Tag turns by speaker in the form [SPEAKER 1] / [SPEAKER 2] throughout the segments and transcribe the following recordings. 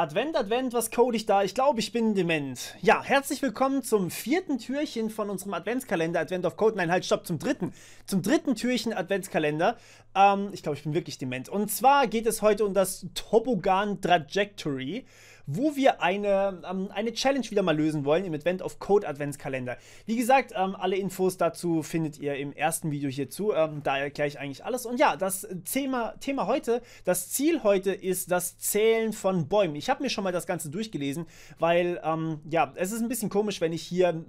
[SPEAKER 1] Advent, Advent, was code ich da? Ich glaube, ich bin dement. Ja, herzlich willkommen zum vierten Türchen von unserem Adventskalender Advent of Code. Nein, halt, stopp, zum dritten. Zum dritten Türchen Adventskalender. Ähm, ich glaube, ich bin wirklich dement. Und zwar geht es heute um das Tobogan Trajectory wo wir eine, ähm, eine Challenge wieder mal lösen wollen im Advent of Code Adventskalender. Wie gesagt, ähm, alle Infos dazu findet ihr im ersten Video hierzu. Ähm, da erkläre ich eigentlich alles. Und ja, das Thema, Thema heute, das Ziel heute ist das Zählen von Bäumen. Ich habe mir schon mal das Ganze durchgelesen, weil ähm, ja, es ist ein bisschen komisch, wenn ich hier,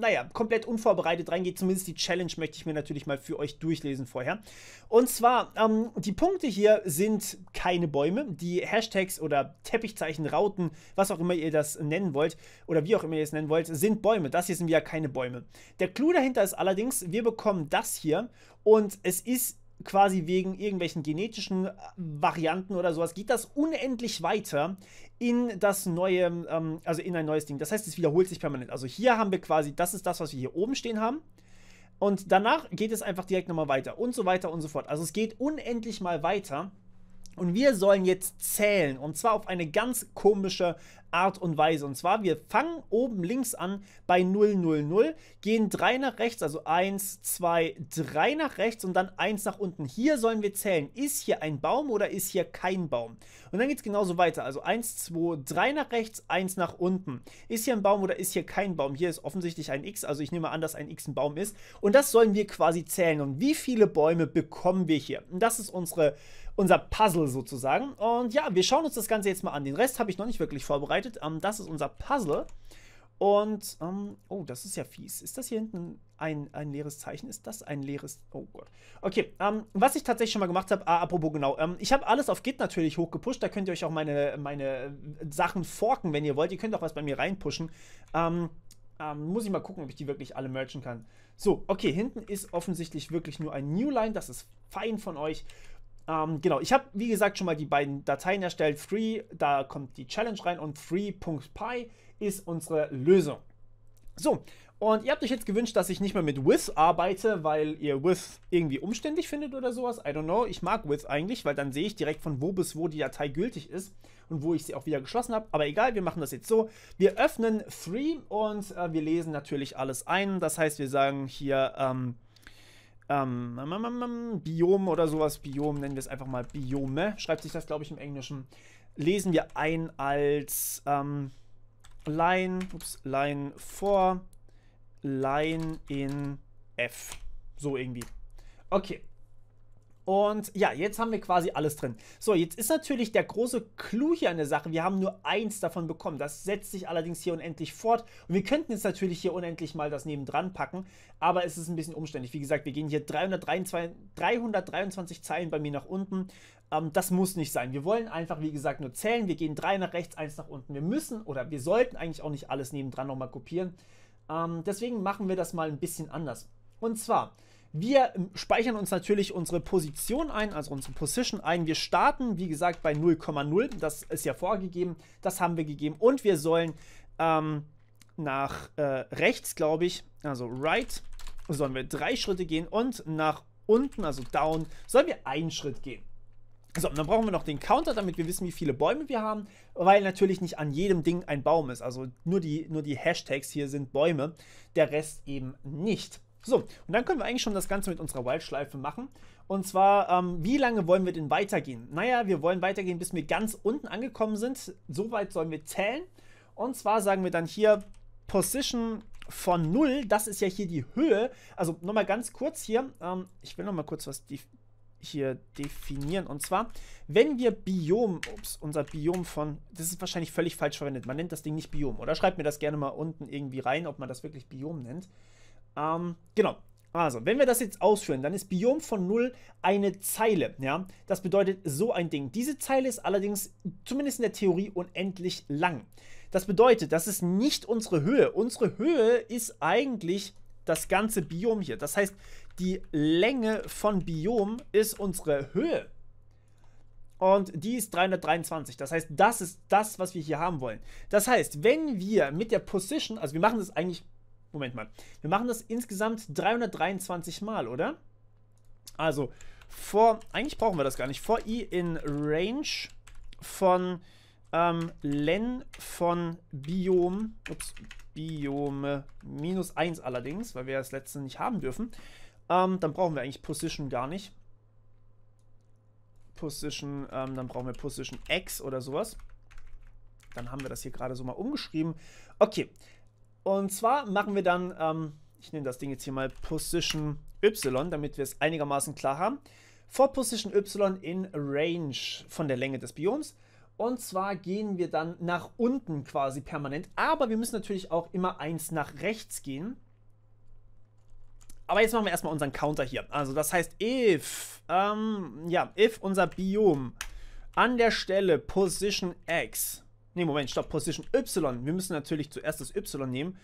[SPEAKER 1] naja, komplett unvorbereitet reingehe. Zumindest die Challenge möchte ich mir natürlich mal für euch durchlesen vorher. Und zwar, ähm, die Punkte hier sind keine Bäume. Die Hashtags oder Teppichzeichen, Rauten, Schatten, was auch immer ihr das nennen wollt oder wie auch immer ihr es nennen wollt, sind Bäume. Das hier sind wieder keine Bäume. Der Clou dahinter ist allerdings, wir bekommen das hier und es ist quasi wegen irgendwelchen genetischen äh, Varianten oder sowas, geht das unendlich weiter in das neue, ähm, also in ein neues Ding. Das heißt, es wiederholt sich permanent. Also hier haben wir quasi, das ist das, was wir hier oben stehen haben. Und danach geht es einfach direkt nochmal weiter und so weiter und so fort. Also es geht unendlich mal weiter. Und wir sollen jetzt zählen. Und zwar auf eine ganz komische Art und Weise. Und zwar, wir fangen oben links an bei 000, gehen 3 nach rechts, also 1, 2, 3 nach rechts und dann 1 nach unten. Hier sollen wir zählen. Ist hier ein Baum oder ist hier kein Baum? Und dann geht es genauso weiter. Also 1, 2, 3 nach rechts, 1 nach unten. Ist hier ein Baum oder ist hier kein Baum? Hier ist offensichtlich ein X, also ich nehme an, dass ein X ein Baum ist. Und das sollen wir quasi zählen. Und wie viele Bäume bekommen wir hier? Und das ist unsere unser Puzzle sozusagen. Und ja, wir schauen uns das Ganze jetzt mal an. Den Rest habe ich noch nicht wirklich vorbereitet. Ähm, das ist unser Puzzle. Und, ähm, oh, das ist ja fies. Ist das hier hinten ein, ein leeres Zeichen? Ist das ein leeres... Oh Gott. Okay, ähm, was ich tatsächlich schon mal gemacht habe, ah, apropos genau, ähm, ich habe alles auf Git natürlich hochgepusht. Da könnt ihr euch auch meine, meine äh, Sachen forken, wenn ihr wollt. Ihr könnt auch was bei mir reinpushen. Ähm, ähm, muss ich mal gucken, ob ich die wirklich alle merchen kann. So, okay, hinten ist offensichtlich wirklich nur ein New Line. Das ist fein von euch. Ähm, genau, ich habe, wie gesagt, schon mal die beiden Dateien erstellt. Free, da kommt die Challenge rein und free.py ist unsere Lösung. So, und ihr habt euch jetzt gewünscht, dass ich nicht mehr mit with arbeite, weil ihr with irgendwie umständlich findet oder sowas. I don't know. Ich mag with eigentlich, weil dann sehe ich direkt von wo bis wo die Datei gültig ist und wo ich sie auch wieder geschlossen habe. Aber egal, wir machen das jetzt so. Wir öffnen free und äh, wir lesen natürlich alles ein. Das heißt, wir sagen hier ähm, ähm, ähm, ähm, ähm, Biom oder sowas, Biom nennen wir es einfach mal Biome, schreibt sich das, glaube ich, im Englischen, lesen wir ein als Line, ups, Line for, Line in F. So irgendwie. Okay. Und ja, jetzt haben wir quasi alles drin. So, jetzt ist natürlich der große Clou hier an der Sache. Wir haben nur eins davon bekommen. Das setzt sich allerdings hier unendlich fort. Und wir könnten jetzt natürlich hier unendlich mal das nebendran packen. Aber es ist ein bisschen umständlich. Wie gesagt, wir gehen hier 323, 323 Zeilen bei mir nach unten. Ähm, das muss nicht sein. Wir wollen einfach, wie gesagt, nur zählen. Wir gehen drei nach rechts, eins nach unten. Wir müssen oder wir sollten eigentlich auch nicht alles nebendran nochmal kopieren. Ähm, deswegen machen wir das mal ein bisschen anders. Und zwar wir ähm, speichern uns natürlich unsere Position ein, also unsere Position ein. Wir starten, wie gesagt, bei 0,0. Das ist ja vorgegeben. Das haben wir gegeben. Und wir sollen ähm, nach äh, rechts, glaube ich, also right, sollen wir drei Schritte gehen. Und nach unten, also down, sollen wir einen Schritt gehen. So, und dann brauchen wir noch den Counter, damit wir wissen, wie viele Bäume wir haben, weil natürlich nicht an jedem Ding ein Baum ist. Also nur die, nur die Hashtags hier sind Bäume, der Rest eben nicht. So, und dann können wir eigentlich schon das Ganze mit unserer Wildschleife machen. Und zwar, ähm, wie lange wollen wir denn weitergehen? Naja, wir wollen weitergehen, bis wir ganz unten angekommen sind. Soweit sollen wir zählen. Und zwar sagen wir dann hier Position von 0. Das ist ja hier die Höhe. Also nochmal ganz kurz hier. Ähm, ich will nochmal kurz was def hier definieren. Und zwar, wenn wir Biom, ups, unser Biom von, das ist wahrscheinlich völlig falsch verwendet. Man nennt das Ding nicht Biom. Oder schreibt mir das gerne mal unten irgendwie rein, ob man das wirklich Biom nennt. Ähm, genau. Also, wenn wir das jetzt ausführen, dann ist Biom von 0 eine Zeile. Ja? Das bedeutet so ein Ding. Diese Zeile ist allerdings, zumindest in der Theorie, unendlich lang. Das bedeutet, das ist nicht unsere Höhe. Unsere Höhe ist eigentlich das ganze Biom hier. Das heißt, die Länge von Biom ist unsere Höhe. Und die ist 323. Das heißt, das ist das, was wir hier haben wollen. Das heißt, wenn wir mit der Position, also wir machen das eigentlich Moment mal. Wir machen das insgesamt 323 Mal, oder? Also, vor, eigentlich brauchen wir das gar nicht, vor i in Range von ähm, len von Biom, ups, Biome minus 1 allerdings, weil wir das letzte nicht haben dürfen, ähm, dann brauchen wir eigentlich Position gar nicht. Position, ähm, dann brauchen wir Position X oder sowas. Dann haben wir das hier gerade so mal umgeschrieben. Okay, und zwar machen wir dann, ähm, ich nehme das Ding jetzt hier mal Position Y, damit wir es einigermaßen klar haben. Vor Position Y in Range von der Länge des Bioms. Und zwar gehen wir dann nach unten quasi permanent. Aber wir müssen natürlich auch immer eins nach rechts gehen. Aber jetzt machen wir erstmal unseren Counter hier. Also das heißt, if, ähm, ja, if unser Biom an der Stelle Position X Ne, Moment, stopp, Position Y. Wir müssen natürlich zuerst das Y nehmen.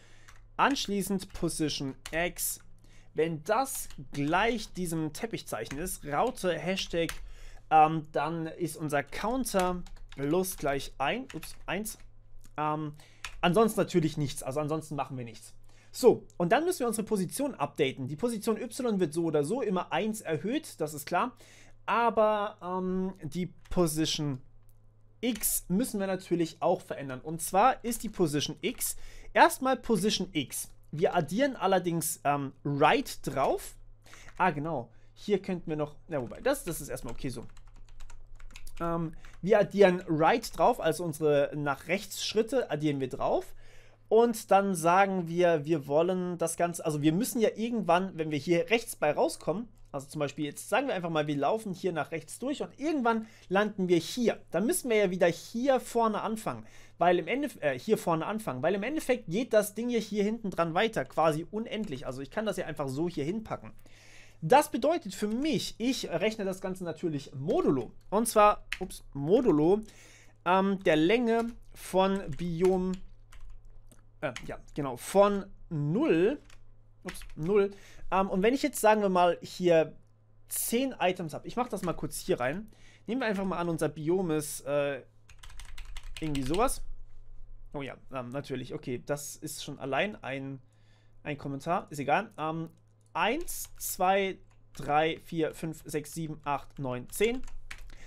[SPEAKER 1] Anschließend Position X. Wenn das gleich diesem Teppichzeichen ist, Raute Hashtag, ähm, dann ist unser Counter plus gleich 1. Ups, 1. Ähm, ansonsten natürlich nichts. Also ansonsten machen wir nichts. So, und dann müssen wir unsere Position updaten. Die Position Y wird so oder so immer 1 erhöht, das ist klar. Aber ähm, die Position X müssen wir natürlich auch verändern. Und zwar ist die Position X erstmal Position X. Wir addieren allerdings ähm, Right drauf. Ah, genau. Hier könnten wir noch... Ja, wobei, das, das ist erstmal okay so. Ähm, wir addieren Right drauf, also unsere nach rechts Schritte addieren wir drauf. Und dann sagen wir, wir wollen das Ganze, also wir müssen ja irgendwann, wenn wir hier rechts bei rauskommen, also zum Beispiel jetzt sagen wir einfach mal, wir laufen hier nach rechts durch und irgendwann landen wir hier. Dann müssen wir ja wieder hier vorne anfangen, weil im Endeffekt, äh, hier vorne anfangen, weil im Endeffekt geht das Ding ja hier hinten dran weiter, quasi unendlich. Also ich kann das ja einfach so hier hinpacken. Das bedeutet für mich, ich rechne das Ganze natürlich modulo. Und zwar, ups, modulo ähm, der Länge von Biom äh, ja, genau, von 0, ups, 0. Ähm, und wenn ich jetzt, sagen wir mal, hier 10 Items habe, ich mache das mal kurz hier rein. Nehmen wir einfach mal an, unser Biom ist äh, irgendwie sowas. Oh ja, ähm, natürlich, okay, das ist schon allein ein, ein Kommentar, ist egal. Ähm, 1, 2, 3, 4, 5, 6, 7, 8, 9, 10.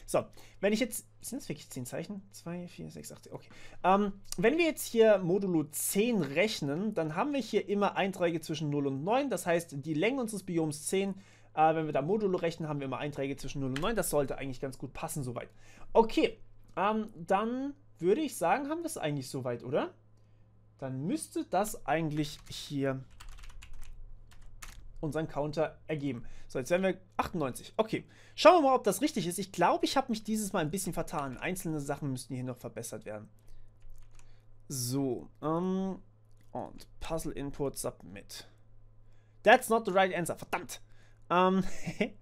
[SPEAKER 1] So, wenn ich jetzt sind das wirklich 10 Zeichen? 2, 4, 6, 8, okay. Ähm, wenn wir jetzt hier Modulo 10 rechnen, dann haben wir hier immer Einträge zwischen 0 und 9. Das heißt, die Länge unseres Bioms 10, äh, wenn wir da Modulo rechnen, haben wir immer Einträge zwischen 0 und 9. Das sollte eigentlich ganz gut passen soweit. Okay, ähm, dann würde ich sagen, haben wir es eigentlich soweit, oder? Dann müsste das eigentlich hier unseren Counter ergeben. So, jetzt werden wir 98. Okay, schauen wir mal, ob das richtig ist. Ich glaube, ich habe mich dieses Mal ein bisschen vertan. Einzelne Sachen müssten hier noch verbessert werden. So, ähm, und Puzzle Input Submit. That's not the right answer, verdammt. Ähm,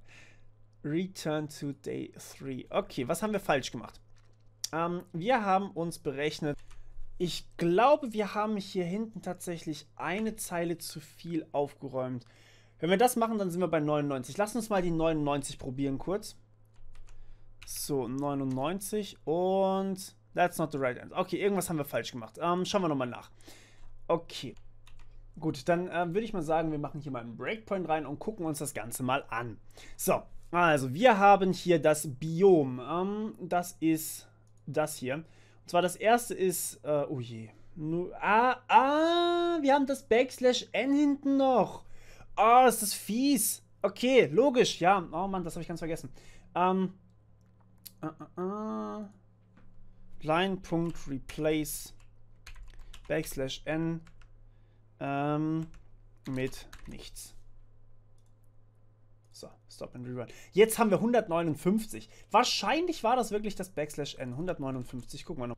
[SPEAKER 1] Return to Day 3. Okay, was haben wir falsch gemacht? Ähm, wir haben uns berechnet, ich glaube, wir haben hier hinten tatsächlich eine Zeile zu viel aufgeräumt. Wenn wir das machen, dann sind wir bei 99. Lass uns mal die 99 probieren kurz. So, 99 und... That's not the right answer. Okay, irgendwas haben wir falsch gemacht. Ähm, schauen wir nochmal nach. Okay. Gut, dann äh, würde ich mal sagen, wir machen hier mal einen Breakpoint rein und gucken uns das Ganze mal an. So, also wir haben hier das Biom. Ähm, das ist das hier. Und zwar das erste ist... Äh, oh je. Ah, ah, wir haben das Backslash N hinten noch. Oh, ist das fies. Okay, logisch. Ja, oh Mann, das habe ich ganz vergessen. Ähm. Äh, äh, äh. Line.replace backslash n ähm, mit nichts. So, Stop and Rerun. Jetzt haben wir 159. Wahrscheinlich war das wirklich das Backslash N. 159, gucken wir noch.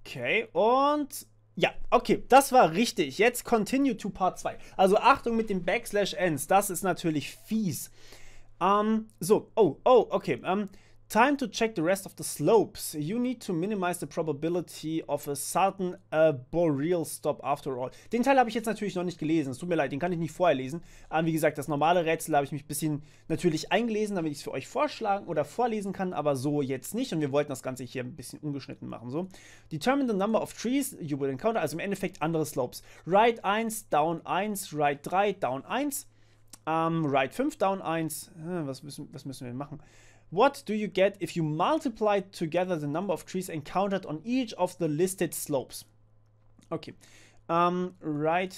[SPEAKER 1] Okay, und ja, okay, das war richtig. Jetzt continue to Part 2. Also Achtung mit dem Backslash Ends, das ist natürlich fies. Ähm, so, oh, oh, okay. Ähm, time to check the rest of the slopes. You need to minimize the probability of a sudden uh, boreal stop after all. Den Teil habe ich jetzt natürlich noch nicht gelesen. Es tut mir leid, den kann ich nicht vorher lesen. Aber ähm, wie gesagt, das normale Rätsel habe ich mich ein bisschen natürlich eingelesen, damit ich es für euch vorschlagen oder vorlesen kann, aber so jetzt nicht. Und wir wollten das Ganze hier ein bisschen ungeschnitten machen. So. Determine the number of trees you will encounter. Also im Endeffekt andere Slopes. Right 1, down 1, right 3, down 1. Um, ähm, right 5, down 1. Äh, was müssen, was müssen wir machen? What do you get if you multiply together the number of trees encountered on each of the listed slopes? Okay. Um, right,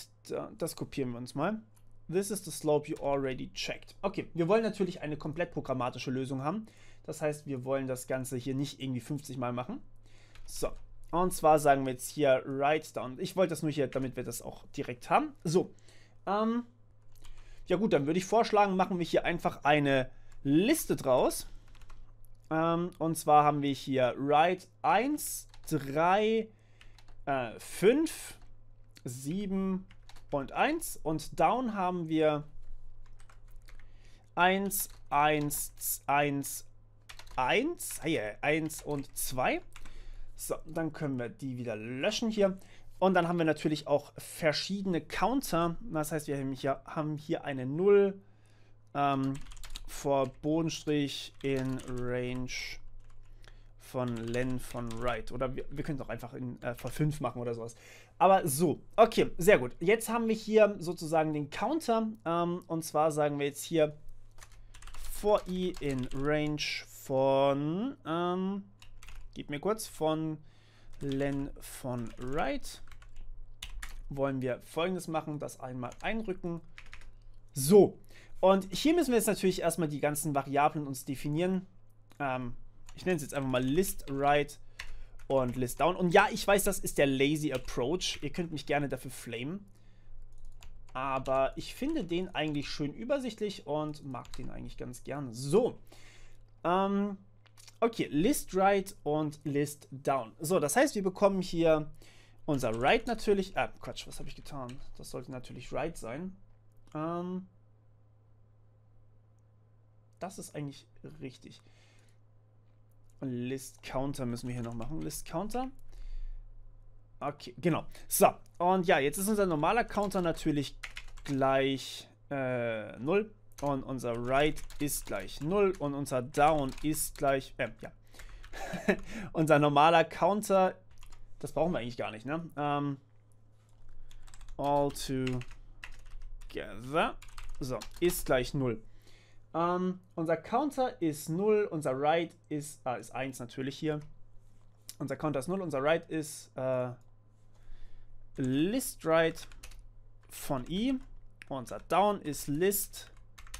[SPEAKER 1] das kopieren wir uns mal. This is the slope you already checked. Okay, wir wollen natürlich eine komplett programmatische Lösung haben. Das heißt, wir wollen das Ganze hier nicht irgendwie 50 Mal machen. So, und zwar sagen wir jetzt hier write down. Ich wollte das nur hier, damit wir das auch direkt haben. So, ähm, ja gut, dann würde ich vorschlagen, machen wir hier einfach eine Liste draus. Ähm, und zwar haben wir hier Ride 1, 3, äh, 5, 7 und 1. Und Down haben wir 1, 1, 1, 1. 1 und 2. So, dann können wir die wieder löschen hier. Und dann haben wir natürlich auch verschiedene Counter. Das heißt, wir haben hier, haben hier eine 0, ähm, vor Bodenstrich in Range von Len von Wright. Oder wir, wir können es auch einfach in äh, for 5 machen oder sowas. Aber so, okay, sehr gut. Jetzt haben wir hier sozusagen den Counter. Ähm, und zwar sagen wir jetzt hier vor i in Range von, ähm, gib mir kurz, von Len von Wright. Wollen wir folgendes machen, das einmal einrücken so, und hier müssen wir jetzt natürlich erstmal die ganzen Variablen uns definieren. Ähm, ich nenne es jetzt einfach mal List Right und List Down. Und ja, ich weiß, das ist der Lazy Approach. Ihr könnt mich gerne dafür flamen. Aber ich finde den eigentlich schön übersichtlich und mag den eigentlich ganz gerne. So, ähm, okay, List Right und List Down. So, das heißt, wir bekommen hier unser Write natürlich. Ah, Quatsch, was habe ich getan? Das sollte natürlich Write sein. Ähm, das ist eigentlich richtig. List Counter müssen wir hier noch machen. List Counter. Okay, genau. So, und ja, jetzt ist unser normaler Counter natürlich gleich äh, 0. Und unser Right ist gleich 0. Und unser Down ist gleich. Äh, ja. unser normaler Counter. Das brauchen wir eigentlich gar nicht, ne? Ähm, all to so, ist gleich 0. Ähm, unser Counter ist 0, unser Right ist, ah, ist 1 natürlich hier. Unser Counter ist 0, unser Right ist äh, List Right von i. Unser Down ist List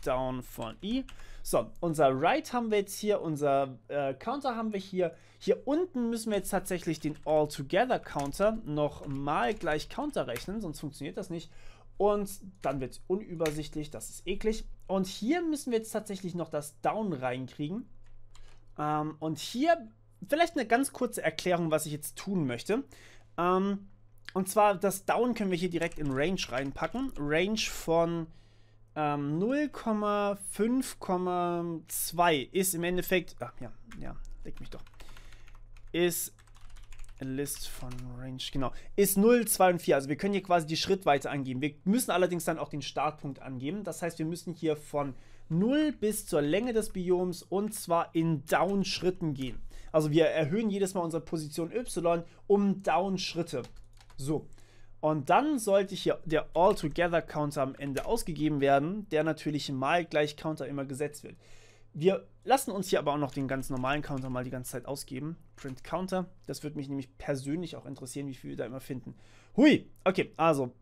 [SPEAKER 1] Down von i. So, unser Right haben wir jetzt hier, unser äh, Counter haben wir hier. Hier unten müssen wir jetzt tatsächlich den All Together Counter nochmal gleich Counter rechnen, sonst funktioniert das nicht. Und dann wird es unübersichtlich, das ist eklig. Und hier müssen wir jetzt tatsächlich noch das Down reinkriegen. Ähm, und hier vielleicht eine ganz kurze Erklärung, was ich jetzt tun möchte. Ähm, und zwar das Down können wir hier direkt in Range reinpacken. Range von ähm, 0,5,2 ist im Endeffekt... Ach ja, ja, leg mich doch. Ist List von Range, genau, ist 0, 2 und 4. Also wir können hier quasi die Schrittweite angeben. Wir müssen allerdings dann auch den Startpunkt angeben. Das heißt, wir müssen hier von 0 bis zur Länge des Bioms und zwar in Down-Schritten gehen. Also wir erhöhen jedes Mal unsere Position Y um Down-Schritte. So. Und dann sollte hier der All-Together-Counter am Ende ausgegeben werden, der natürlich mal gleich Counter immer gesetzt wird. Wir lassen uns hier aber auch noch den ganz normalen Counter mal die ganze Zeit ausgeben. Print Counter. Das würde mich nämlich persönlich auch interessieren, wie viel wir da immer finden. Hui! Okay, also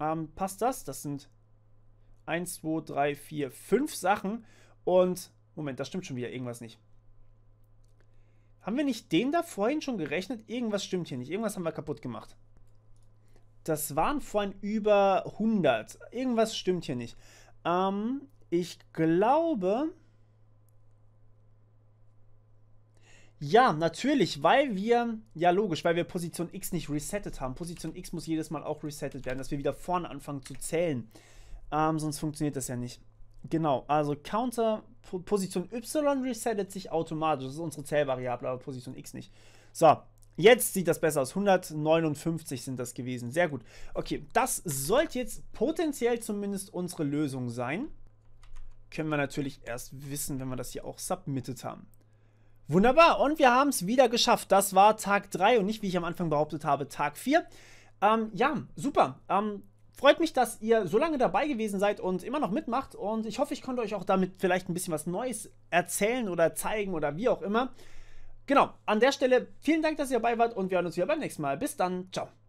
[SPEAKER 1] ähm, passt das? Das sind 1, 2, 3, 4, 5 Sachen. Und Moment, das stimmt schon wieder. Irgendwas nicht. Haben wir nicht den da vorhin schon gerechnet? Irgendwas stimmt hier nicht. Irgendwas haben wir kaputt gemacht. Das waren vorhin über 100. Irgendwas stimmt hier nicht. Ähm, ich glaube, Ja, natürlich, weil wir, ja logisch, weil wir Position X nicht resettet haben. Position X muss jedes Mal auch resettet werden, dass wir wieder vorne anfangen zu zählen. Ähm, sonst funktioniert das ja nicht. Genau, also Counter, Position Y resettet sich automatisch. Das ist unsere Zählvariable, aber Position X nicht. So, jetzt sieht das besser aus. 159 sind das gewesen. Sehr gut. Okay, das sollte jetzt potenziell zumindest unsere Lösung sein. Können wir natürlich erst wissen, wenn wir das hier auch submitted haben. Wunderbar, und wir haben es wieder geschafft. Das war Tag 3 und nicht, wie ich am Anfang behauptet habe, Tag 4. Ähm, ja, super. Ähm, freut mich, dass ihr so lange dabei gewesen seid und immer noch mitmacht. Und ich hoffe, ich konnte euch auch damit vielleicht ein bisschen was Neues erzählen oder zeigen oder wie auch immer. Genau, an der Stelle vielen Dank, dass ihr dabei wart und wir hören uns wieder beim nächsten Mal. Bis dann, ciao.